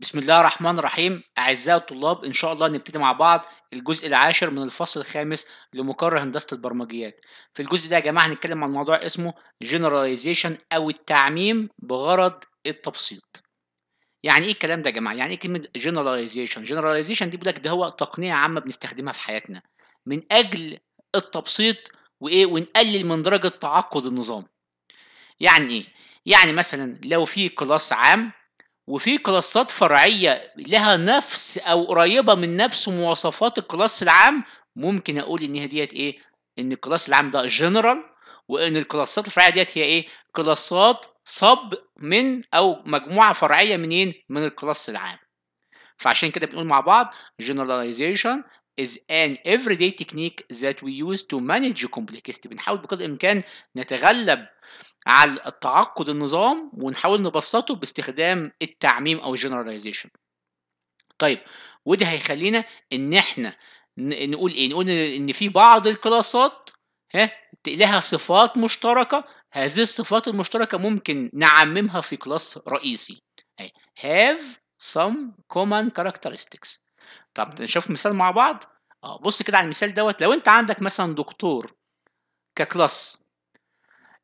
بسم الله الرحمن الرحيم أعزائي الطلاب إن شاء الله نبتدي مع بعض الجزء العاشر من الفصل الخامس لمقر هندسة البرمجيات في الجزء ده يا جماعة هنتكلم عن موضوع اسمه Generalization أو التعميم بغرض التبسيط يعني إيه الكلام ده يا جماعة؟ يعني إيه كلمة Generalization؟ Generalization دي بيقول لك ده هو تقنية عامة بنستخدمها في حياتنا من أجل التبسيط وإيه ونقلل من درجة تعقد النظام يعني إيه؟ يعني مثلا لو في كلاس عام وفي كلاسات فرعيه لها نفس او قريبه من نفس مواصفات الكلاس العام ممكن اقول ان هي ديت ايه ان الكلاس العام ده جنرال وان الكلاسات الفرعيه ديت هي ايه كلاسات صب من او مجموعه فرعيه منين من الكلاس العام فعشان كده بنقول مع بعض generalization is an everyday technique that we use to manage complexity بنحاول بقدر الامكان نتغلب على التعقد النظام ونحاول نبسطه باستخدام التعميم او generalization طيب وده هيخلينا ان احنا نقول ايه نقول ان في بعض الكلاسات ها لها صفات مشتركه هذه الصفات المشتركه ممكن نعممها في كلاس رئيسي have some common characteristics طب نشوف مثال مع بعض اه بص كده على المثال دوت لو انت عندك مثلا دكتور ككلاس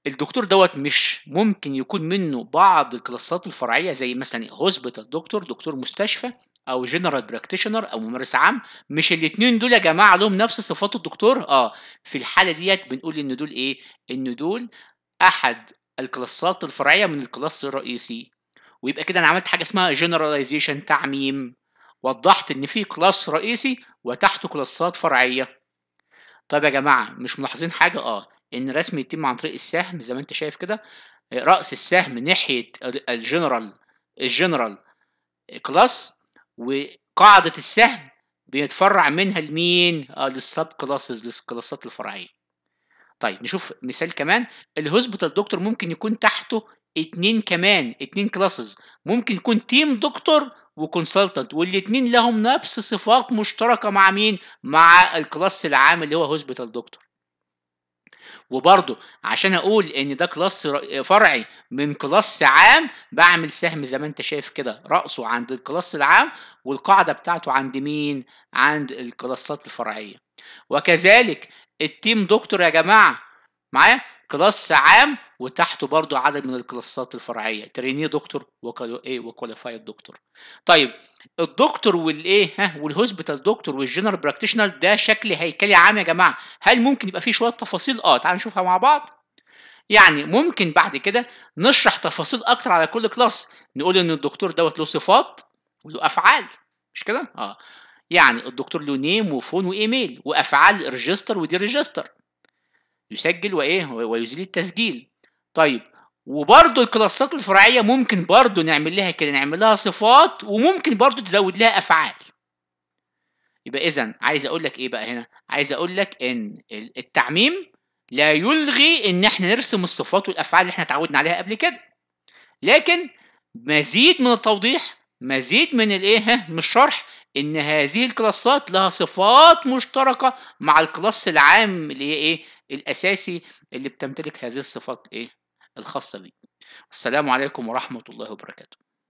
الدكتور دوت مش ممكن يكون منه بعض الكلاسات الفرعيه زي مثلا هوسبيتال دكتور دكتور مستشفى او جنرال براكتيشنر او ممارس عام مش الاثنين دول يا جماعه لهم نفس صفات الدكتور اه في الحاله ديت بنقول ان دول ايه ان دول احد الكلاسات الفرعيه من الكلاس الرئيسي ويبقى كده انا عملت حاجه اسمها جنراليزيشن تعميم وضحت ان في كلاس رئيسي وتحته كلاسات فرعيه طيب يا جماعه مش ملاحظين حاجه اه ان رسم يتم عن طريق السهم زي ما انت شايف كده راس السهم ناحيه الجنرال الجنرال كلاس وقاعده السهم بيتفرع منها لمين؟ آه، للسب كلاسز للكلاسات الفرعيه. طيب نشوف مثال كمان الهوسبيتال دكتور ممكن يكون تحته اتنين كمان اتنين كلاسز ممكن يكون تيم دكتور وكونسلتنت والاتنين لهم نفس صفات مشتركه مع مين؟ مع الكلاس العام اللي هو هوسبيتال دكتور. وبرضه عشان اقول ان ده كلاس فرعي من كلاس عام بعمل سهم زي ما انت شايف كده رأسه عند الكلاس العام والقاعدة بتاعته عند مين؟ عند الكلاسات الفرعية وكذلك التيم دكتور يا جماعة معايا كلاس عام وتحته برضو عدد من الكلاسات الفرعيه ترينيه دكتور ايه وكواليفايد دكتور طيب الدكتور والايه ها والهوسبيتال دكتور والجنرال براكتيشنال ده شكل هيكلي عام يا جماعه هل ممكن يبقى فيه شويه تفاصيل اه تعال نشوفها مع بعض يعني ممكن بعد كده نشرح تفاصيل اكتر على كل كلاس نقول ان الدكتور دوت له صفات وله افعال مش كده اه يعني الدكتور له نيم وفون وايميل وافعال ريجستر ودي ريجستر يسجل وايه ويزيل التسجيل طيب وبرده الكلاسات الفرعيه ممكن برده نعمل لها كده نعمل لها صفات وممكن برده تزود لها افعال يبقى اذا عايز اقول لك ايه بقى هنا عايز اقول لك ان التعميم لا يلغي ان احنا نرسم الصفات والافعال اللي احنا اتعودنا عليها قبل كده لكن مزيد من التوضيح مزيد من الايه من الشرح ان هذه الكلاسات لها صفات مشتركه مع الكلاس العام اللي هي ايه الاساسي اللي بتمتلك هذه الصفات ايه الخاصه بيه السلام عليكم ورحمه الله وبركاته